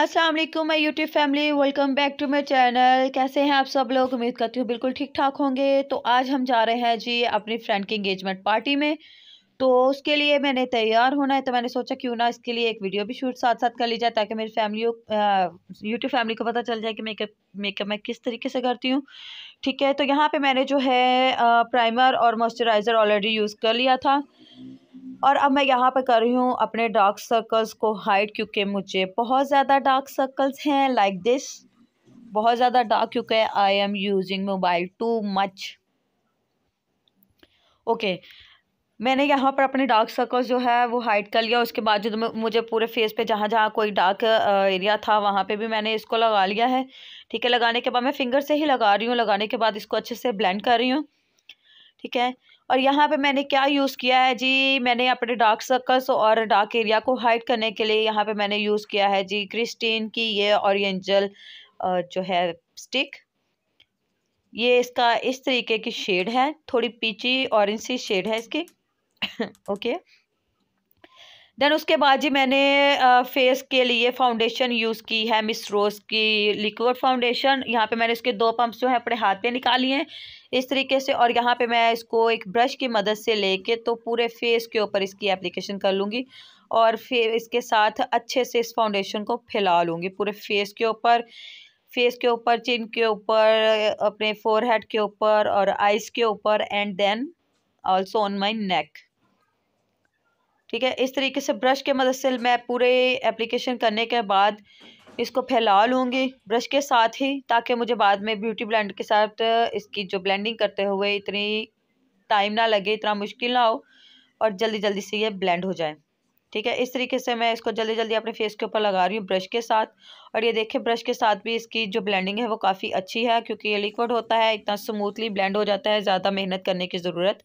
Aslam my YouTube family welcome back to my channel कैसे हैं आप सब लोग उम्मीद करती हूँ बिल्कुल ठीक ठाक होंगे तो आज हम जा रहे हैं जी अपनी फ्रेंड की इंगेजमेंट पार्टी में तो उसके लिए मैंने तैयार होना है तो मैंने सोचा क्यों ना इसके लिए एक वीडियो भी शूट साथ साथ कर ली जाए ताकि मेरी फैमिली यूट्यूब फैमिली को पता चल जाए कि मेकअप मेकअप मैं किस तरीके से करती हूँ ठीक है तो यहाँ पर मैंने जो है प्राइमर और मॉइस्चराइज़र ऑलरेडी यूज़ कर लिया था और अब मैं यहाँ पर कर रही हूँ अपने डार्क सर्कल्स को हाइड क्योंकि मुझे बहुत ज़्यादा डार्क सर्कल्स हैं लाइक दिस बहुत ज़्यादा डार्क क्योंकि I am using mobile too much okay मैंने यहाँ पर अपने डार्क सर्कल्स जो है वो हाइड कर लिया उसके बाद जो मुझे पूरे फेस पे जहाँ जहाँ कोई डार्क एरिया था वहाँ पे भी मैंने इसको लगा लिया है ठीक है लगाने के बाद मैं फिंगर से ही लगा रही हूँ लगाने के बाद इसको अच्छे से ब्लेंड कर रही हूँ ठीक है और यहाँ पे मैंने क्या यूज़ किया है जी मैंने अपने डार्क सर्कल्स और डार्क एरिया को हाइड करने के लिए यहाँ पे मैंने यूज़ किया है जी क्रिस्टीन की ये ऑरियंजल जो है स्टिक ये इसका इस तरीके की शेड है थोड़ी पीची ऑरेंज सी शेड है इसकी ओके देन उसके बाद जी मैंने फेस के लिए फाउंडेशन यूज़ की है मिस रोज़ की लिक्विड फाउंडेशन यहाँ पे मैंने इसके दो पंप्स जो हैं अपने हाथ पे निकाली हैं इस तरीके से और यहाँ पे मैं इसको एक ब्रश की मदद से लेके तो पूरे फेस के ऊपर इसकी एप्लीकेशन कर लूँगी और फिर इसके साथ अच्छे से इस फाउंडेशन को फैला लूँगी पूरे फेस के ऊपर फेस के ऊपर चिन के ऊपर अपने फोरहेड के ऊपर और आइज़ के ऊपर and then also on my neck ठीक है इस तरीके से ब्रश के मदद से मैं पूरे एप्लीकेशन करने के बाद इसको फैला लूँगी ब्रश के साथ ही ताकि मुझे बाद में ब्यूटी ब्लेंड के साथ इसकी जो ब्लेंडिंग करते हुए इतनी टाइम ना लगे इतना मुश्किल ना हो और जल्दी जल्दी से ये ब्लेंड हो जाए ठीक है इस तरीके से मैं इसको जल्दी जल्दी अपने फेस के ऊपर लगा रही हूँ ब्रश के साथ और ये देखें ब्रश के साथ भी इसकी जो ब्लेंडिंग है वो काफ़ी अच्छी है क्योंकि ये लिक्विड होता है इतना स्मूथली ब्लेंड हो जाता है ज़्यादा मेहनत करने की ज़रूरत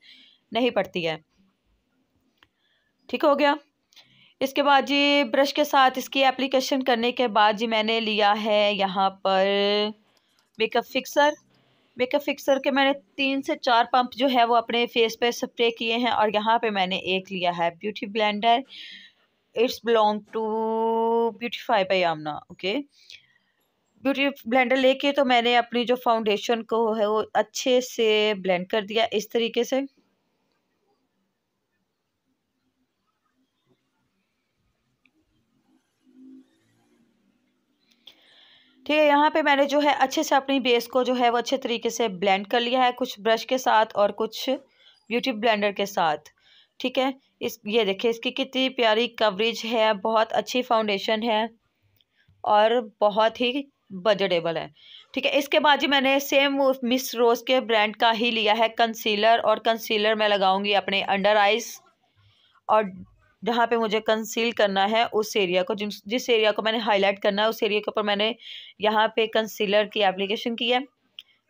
नहीं पड़ती है ठीक हो गया इसके बाद जी ब्रश के साथ इसकी एप्लीकेशन करने के बाद जी मैंने लिया है यहाँ पर मेकअप फिक्सर मेकअप फिक्सर के मैंने तीन से चार पंप जो है वो अपने फेस पे स्प्रे किए हैं और यहाँ पे मैंने एक लिया है beauty blender it's belong to beautify by Amna okay beauty blender लेके तो मैंने अपनी जो फाउंडेशन को है वो अच्छे से ब्लेंड कर दिया इस तरीके से ठीक है यहाँ पे मैंने जो है अच्छे से अपनी बेस को जो है वो अच्छे तरीके से ब्लेंड कर लिया है कुछ ब्रश के साथ और कुछ ब्यूटी ब्लेंडर के साथ ठीक है इस ये देखिए इसकी कितनी प्यारी कवरेज है बहुत अच्छी फाउंडेशन है और बहुत ही बजटेबल है ठीक है इसके बाद जी मैंने सेम मिस रोज़ के ब्रांड का ही लिया है कंसीलर और कंसीलर मैं लगाऊंगी अपने अंडर आइज़ और जहाँ पे मुझे कंसील करना है उस एरिया को जिस जिस एरिया को मैंने हाईलाइट करना है उस एरिया के ऊपर मैंने यहाँ पे कंसीलर की एप्लीकेशन की है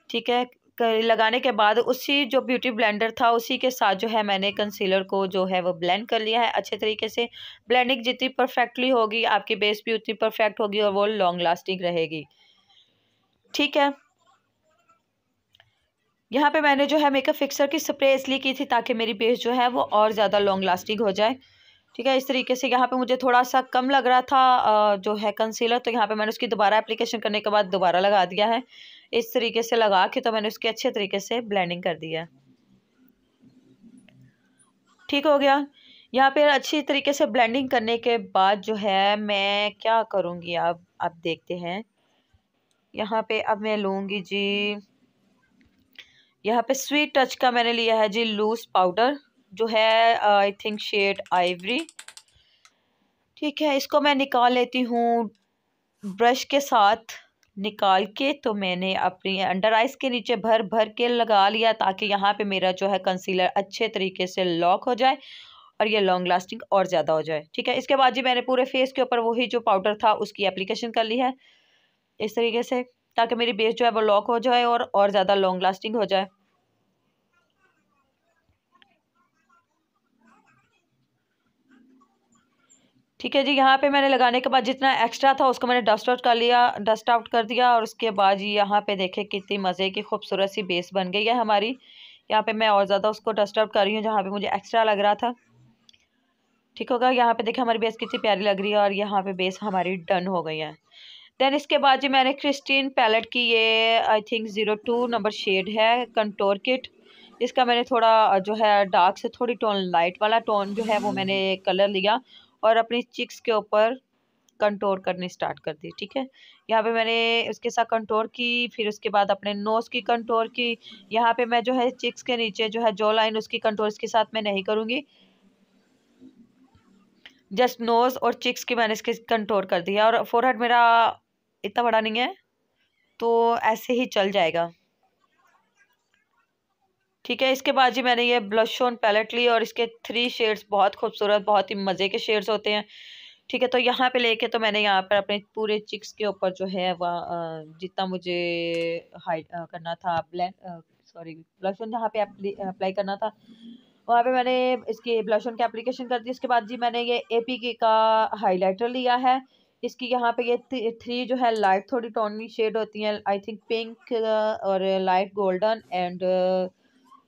ठीक है लगाने के बाद उसी जो ब्यूटी ब्लेंडर था उसी के साथ जो है मैंने कंसीलर को जो है वो ब्लेंड कर लिया है अच्छे तरीके से ब्लेंडिंग जितनी परफेक्टली होगी आपकी बेस भी उतनी परफेक्ट होगी और वो लॉन्ग लास्टिंग रहेगी ठीक है यहाँ पे मैंने जो है मेकअप फिक्सर की स्प्रे इसलिए की थी ताकि मेरी बेस जो है वो और ज़्यादा लॉन्ग लास्टिंग हो जाए ठीक है इस तरीके से यहाँ पे मुझे थोड़ा सा कम लग रहा था जो है कंसीलर तो यहाँ पे मैंने उसकी दोबारा एप्लीकेशन करने के बाद दोबारा लगा दिया है इस तरीके से लगा के तो मैंने उसकी अच्छे तरीके से ब्लेंडिंग कर दी है ठीक हो गया यहाँ पे अच्छी तरीके से ब्लेंडिंग करने के बाद जो है मैं क्या करूँगी अब आप देखते हैं यहाँ पे अब मैं लूँगी जी यहाँ पे स्वीट टच का मैंने लिया है जी लूज़ पाउडर जो है आई थिंक शेड आइवरी ठीक है इसको मैं निकाल लेती हूँ ब्रश के साथ निकाल के तो मैंने अपनी अंडर आइज के नीचे भर भर के लगा लिया ताकि यहाँ पे मेरा जो है कंसीलर अच्छे तरीके से लॉक हो जाए और ये लॉन्ग लास्टिंग और ज़्यादा हो जाए ठीक है इसके बाद जी मैंने पूरे फेस के ऊपर वही जो पाउडर था उसकी एप्लीकेशन कर ली है इस तरीके से ताकि मेरी बेस जो है वो लॉक हो जाए और और ज़्यादा लॉन्ग लास्टिंग हो जाए ठीक है जी यहाँ पे मैंने लगाने के बाद जितना एक्स्ट्रा था उसको मैंने डस्ट आउट कर लिया डस्ट आउट कर दिया और उसके बाद जी यहाँ पे देखे कितनी मज़े की खूबसूरत सी बेस बन गई है हमारी यहाँ पे मैं और ज़्यादा उसको डस्ट आउट कर रही हूँ जहाँ पे मुझे एक्स्ट्रा लग रहा था ठीक होगा यहाँ पे देखे हमारी बेस कितनी प्यारी लग रही है और यहाँ पर बेस हमारी डन हो गई है देन इसके बाद जी मैंने क्रिस्टीन पैलेट की ये I think zero two number shade है कंटोर किट इसका मैंने थोड़ा जो है डार्क से थोड़ी टोन लाइट वाला टोन जो है वो मैंने कलर लिया और अपनी चिक्स के ऊपर कंट्रोल करने स्टार्ट कर दी ठीक है यहाँ पे मैंने उसके साथ कंट्रोल की फिर उसके बाद अपने नोज़ की कंट्रोल की यहाँ पे मैं जो है चिक्स के नीचे जो है जो लाइन उसकी कंट्रोल इसके साथ मैं नहीं करूँगी जस्ट नोज़ और चिक्स की मैंने इसके कंट्रोल कर दिया और फोरहेड मेरा इतना बड़ा नहीं है तो ऐसे ही चल जाएगा ठीक है इसके बाद जी मैंने ये ब्लश ऑन पैलेट ली और इसके थ्री शेड्स बहुत खूबसूरत बहुत ही मज़े के शेड्स होते हैं ठीक है तो यहाँ पे लेके तो मैंने यहाँ पर अपने पूरे चिक्स के ऊपर जो है वह जितना मुझे हाइड करना था ब्लैंड सॉरी ब्लश ऑन जहाँ पे अप्लाई करना था वहाँ पे मैंने इसके ब्लश ऑन की एप्लीकेशन कर दी इसके बाद जी मैंने ये ए पी के का हाईलाइटर लिया है इसकी यहाँ पे ये थ्री जो है लाइट थोड़ी टोनी शेड होती हैं आई थिंक पिंक और light golden and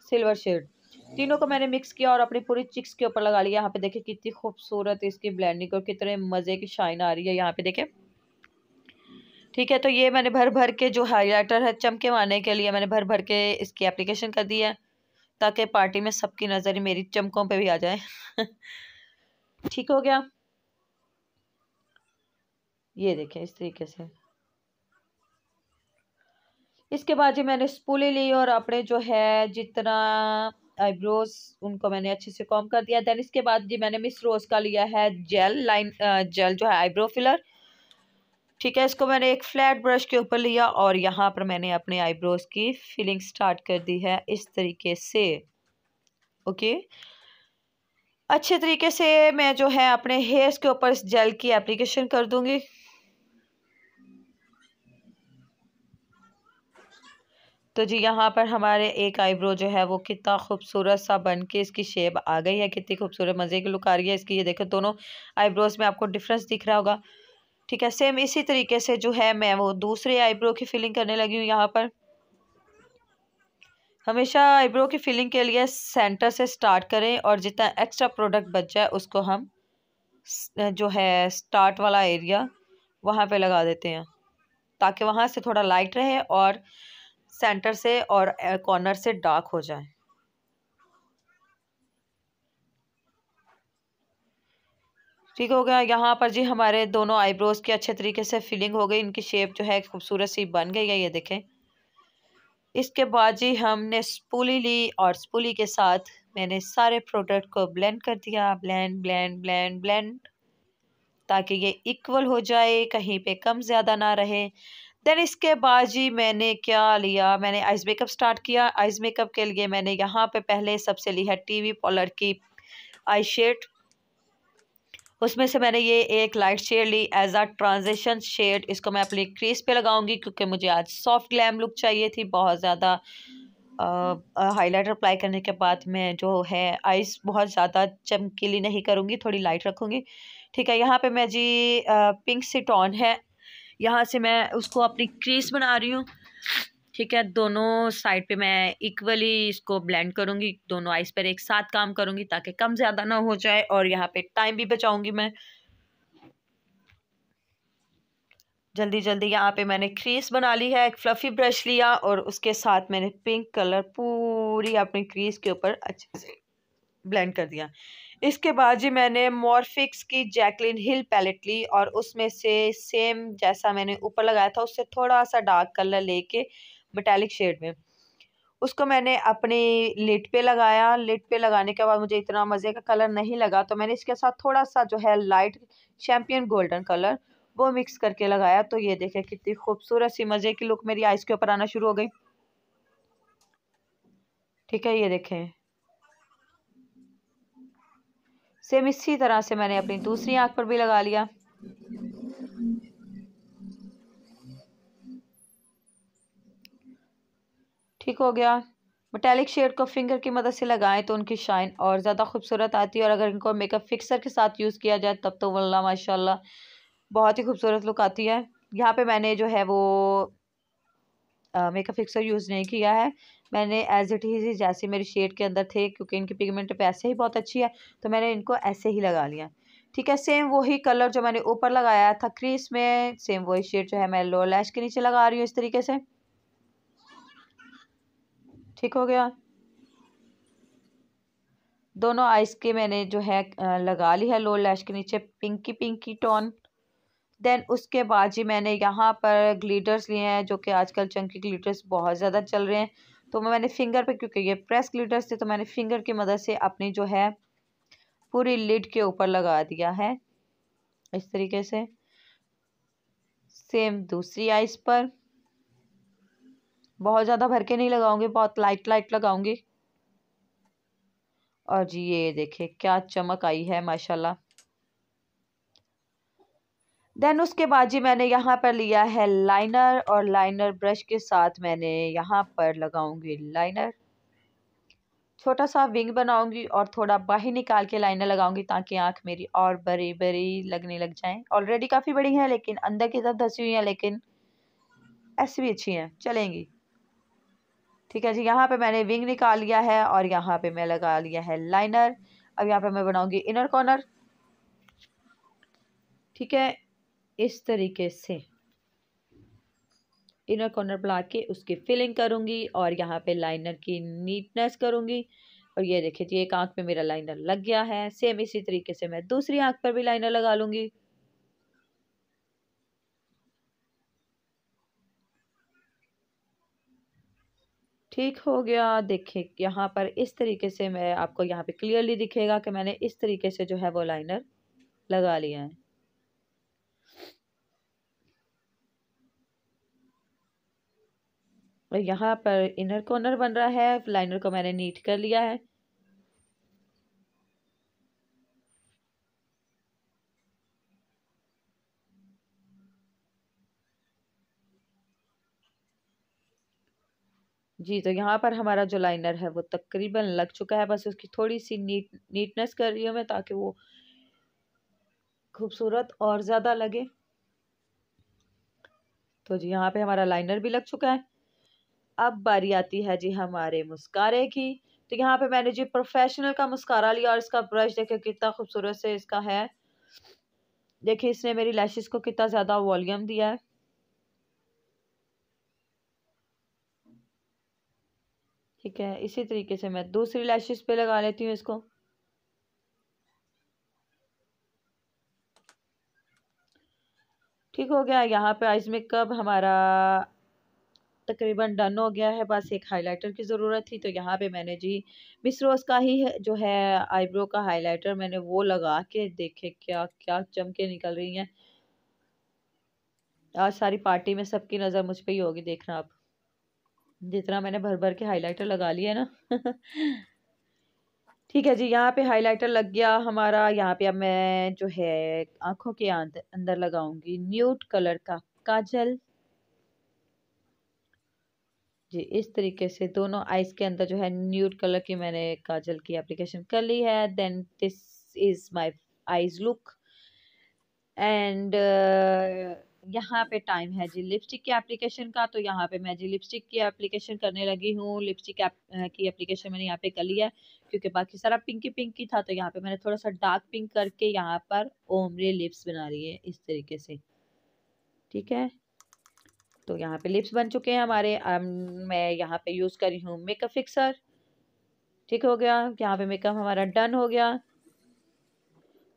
silver shade तीनों को मैंने मिक्स किया और अपनी पूरी चिक्स के ऊपर लगा लिया यहाँ पे देखिए कितनी खूबसूरत इसकी ब्लेंडिंग और कितने मज़े की शाइन आ रही है यहाँ पे देखिए ठीक है तो ये मैंने भर भर के जो हाईलाइटर है चमके मारने के लिए मैंने भर भर के इसकी एप्लीकेशन कर दी है ताकि पार्टी में सबकी नज़र मेरी चमकों पर भी आ जाए ठीक हो गया ये देखें इस तरीके से इसके बाद जी मैंने स्पूली ली और अपने जो है जितना आईब्रोज उनको मैंने अच्छे से कॉम कर दिया देन इसके बाद जी मैंने मिस रोज़ का लिया है जेल लाइन जेल जो है आईब्रो फिलर ठीक है इसको मैंने एक फ्लैट ब्रश के ऊपर लिया और यहाँ पर मैंने अपने आईब्रोज की फिलिंग स्टार्ट कर दी है इस तरीके से ओके अच्छे तरीके से मैं जो है अपने हेयर्स के ऊपर इस जेल की एप्लीकेशन कर दूंगी तो जी यहाँ पर हमारे एक आईब्रो जो है वो कितना खूबसूरत सा बन के इसकी शेप आ गई है कितनी खूबसूरत मज़े की लुक आ रही है इसकी ये देखो दोनों आईब्रोज में आपको डिफरेंस दिख रहा होगा ठीक है सेम इसी तरीके से जो है मैं वो दूसरे आईब्रो की फिलिंग करने लगी हूँ यहाँ पर हमेशा आईब्रो की फिलिंग के लिए सेंटर से स्टार्ट करें और जितना एक्स्ट्रा प्रोडक्ट बच जाए उसको हम जो है स्टार्ट वाला एरिया वहाँ पे लगा देते हैं ताकि वहाँ से थोड़ा लाइट रहे और सेंटर से और कॉर्नर से डार्क हो जाए ठीक हो गया यहाँ पर जी हमारे दोनों आईब्रोज़ की अच्छे तरीके से फिलिंग हो गई इनकी शेप जो है खूबसूरत सी बन गई है ये देखें इसके बाद जी हमने स्पूली ली और स्पूली के साथ मैंने सारे प्रोडक्ट को ब्लेंड कर दिया ब्लेंड ब्लेंड ब्लेंड ब्लेंड ताकि ये इक्वल हो जाए कहीं पे कम ज़्यादा ना रहे देन इसके बाद जी मैंने क्या लिया मैंने आइस मेकअप स्टार्ट किया आइस मेकअप के लिए मैंने यहाँ पे पहले सबसे ली है टीवी पॉलर की आई शेड उसमें से मैंने ये एक लाइट शेड ली एज आ ट्रांजेक्शन शेड इसको मैं अपनी क्रीज पे लगाऊंगी क्योंकि मुझे आज सॉफ्ट ग्लैम लुक चाहिए थी बहुत ज़्यादा लाइटर अप्लाई करने के बाद मैं जो है आइस बहुत ज़्यादा चमकीली नहीं करूँगी थोड़ी लाइट रखूँगी ठीक है यहाँ पे मैं जी पिंक सिटॉन है यहाँ से मैं उसको अपनी क्रीस बना रही हूँ ठीक है दोनों साइड पे मैं इक्वली इसको ब्लेंड करूँगी दोनों आइस पर एक साथ काम करूँगी ताकि कम ज़्यादा ना हो जाए और यहाँ पे टाइम भी बचाऊँगी मैं जल्दी जल्दी यहाँ पे मैंने क्रीस बना ली है एक फ्लफ़ी ब्रश लिया और उसके साथ मैंने पिंक कलर पूरी अपनी क्रीस के ऊपर अच्छे से ब्लेंड कर दिया इसके बाद जी मैंने मॉर्फिक्स की जैकलिन हिल पैलेट ली और उसमें से सेम जैसा मैंने ऊपर लगाया था उससे थोड़ा सा डार्क कलर लेके मेटेलिक शेड में उसको मैंने अपनी लिट पे लगाया लिट पे लगाने के बाद मुझे इतना मज़े का कलर नहीं लगा तो मैंने इसके साथ थोड़ा सा जो है लाइट चैम्पियन गोल्डन कलर वो मिक्स करके लगाया तो ये देखें कितनी खूबसूरत सी मज़े की लुक मेरी आइज़ के ऊपर आना शुरू हो गई ठीक है ये देखें सेम इसी तरह से मैंने अपनी दूसरी आंख पर भी लगा लिया ठीक हो गया मेटेलिक शेड को फिंगर की मदद से लगाएं तो उनकी शाइन और ज़्यादा खूबसूरत आती है और अगर इनको मेकअप फिक्सर के साथ यूज़ किया जाए तब तो वल्ला माशाल्लाह बहुत ही खूबसूरत लुक आती है यहाँ पे मैंने जो है वो मेकअप फिक्सर यूज़ नहीं किया है मैंने एज इट इज़ जैसे मेरे शेड के अंदर थे क्योंकि इनकी पिगमेंट ऐसे ही बहुत अच्छी है तो मैंने इनको ऐसे ही लगा लिया ठीक है सेम वही कलर जो मैंने ऊपर लगाया था क्रीस में सेम वही शेड जो है मैं लोअर लैश के नीचे लगा रही हूँ इस तरीके से ठीक हो गया दोनों आइस के मैंने जो है लगा ली है लोअर लैश के नीचे पिंकी पिंकी टोन देन उसके बाद जी मैंने यहाँ पर ग्लीटर्स लिए हैं जो कि आजकल चंकी ग्लीटर्स बहुत ज़्यादा चल रहे हैं तो मैंने फिंगर पे क्योंकि ये प्रेस ग्लीटर्स थे तो मैंने फिंगर की मदद से अपनी जो है पूरी लिड के ऊपर लगा दिया है इस तरीके से सेम दूसरी आइस पर बहुत ज़्यादा भर के नहीं लगाऊंगी बहुत लाइट लाइट लगाऊंगी और जी ये देखिए क्या चमक आई है माशाल्लाह देन उसके बाद जी मैंने यहाँ पर लिया है लाइनर और लाइनर ब्रश के साथ मैंने यहाँ पर लगाऊंगी लाइनर छोटा सा विंग बनाऊंगी और थोड़ा बाहर निकाल के लाइनर लगाऊंगी ताकि आँख मेरी और बड़ी बड़ी लगने लग जाए ऑलरेडी काफ़ी बड़ी है लेकिन अंदर की तरफ धसी हुई है लेकिन ऐसी भी अच्छी हैं चलेंगी ठीक है जी यहाँ पे मैंने विंग निकाल लिया है और यहाँ पे मैं लगा लिया है लाइनर अब यहाँ पे मैं बनाऊंगी इनर कॉर्नर ठीक है इस तरीके से इनर कॉर्नर बढ़ा के उसकी फिलिंग करूँगी और यहाँ पे लाइनर की नीटनेस करूँगी और ये देखिए जी एक आँख पे मेरा लाइनर लग गया है सेम इसी तरीके से मैं दूसरी आँख पर भी लाइनर लगा लूँगी ठीक हो गया देखिए यहाँ पर इस तरीके से मैं आपको यहाँ पे क्लियरली दिखेगा कि मैंने इस तरीके से जो है वो लाइनर लगा लिया है और यहाँ पर इनर कॉर्नर बन रहा है लाइनर को मैंने नीट कर लिया है जी तो यहाँ पर हमारा जो लाइनर है वो तकरीबन लग चुका है बस उसकी थोड़ी सी नीट नीटनेस कर रही हूँ मैं ताकि वो खूबसूरत और ज़्यादा लगे तो जी यहाँ पे हमारा लाइनर भी लग चुका है अब बारी आती है जी हमारे मुस्कारे की तो यहाँ पे मैंने जी प्रोफेशनल का मुस्कारा लिया और इसका ब्रश देखे कितना खूबसूरत से इसका है देखिए इसने मेरी लैशेस को कितना ज़्यादा वॉल्यूम दिया है ठीक है इसी तरीके से मैं दूसरी लैशेस पे लगा लेती हूँ इसको ठीक हो गया यहाँ पे आइज मेकअप हमारा तकरीबन डन हो गया है बस एक हाइलाइटर की ज़रूरत थी तो यहाँ पे मैंने जी मिस रोज़ का ही जो है आईब्रो का हाइलाइटर मैंने वो लगा के देखे क्या क्या चमके निकल रही हैं आज सारी पार्टी में सबकी नज़र मुझ पर ही होगी देखना आप जितना मैंने भर भर के हाइलाइटर लगा लिया ना ठीक है जी यहाँ पे हाइलाइटर लग गया हमारा यहाँ पे अब मैं जो है आँखों के अंदर लगाऊंगी न्यूट कलर का काजल जी इस तरीके से दोनों आइज़ के अंदर जो है न्यूट कलर की मैंने काजल की एप्लीकेशन कर ली है then this is my eyes look and यहाँ पे टाइम है जी लिपस्टिक की एप्लीकेशन का तो यहाँ पे मैं जी लिपस्टिक की एप्लीकेशन करने लगी हूँ लिपस्टिक की एप्लीकेशन मैंने यहाँ पे कर लिया है क्योंकि बाकी सारा पिंकी पिंकी था तो यहाँ पे मैंने थोड़ा सा डार्क पिंक करके यहाँ पर ओमरे लिप्स बना रही है इस तरीके से ठीक है तो यहाँ पे लिप्स बन चुके हैं हमारे अब मैं यहाँ पे यूज़ कर रही हूँ मेकअप फिक्सर ठीक हो गया यहाँ पे मेकअप हमारा डन हो गया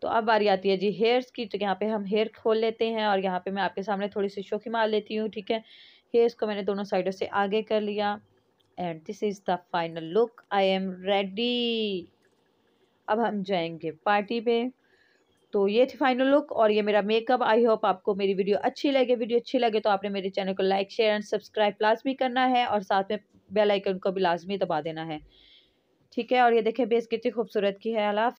तो अब बारी आती है जी हेयर्स की तो यहाँ पे हम हेयर खोल लेते हैं और यहाँ पे मैं आपके सामने थोड़ी सी शोखी मार लेती हूँ ठीक है हेयर्स को मैंने दोनों साइडों से आगे कर लिया and this is the final look I am ready अब हम जाएंगे पार्टी पे तो ये थी फाइनल लुक और ये मेरा मेकअप आई होप आपको मेरी वीडियो अच्छी लगे वीडियो अच्छी लगे तो आपने मेरे चैनल को लाइक शेयर एंड सब्सक्राइब लाजमी करना है और साथ में बेल आइकन को भी लाजमी दबा देना है ठीक है और ये देखें बेस कितनी खूबसूरत की है अला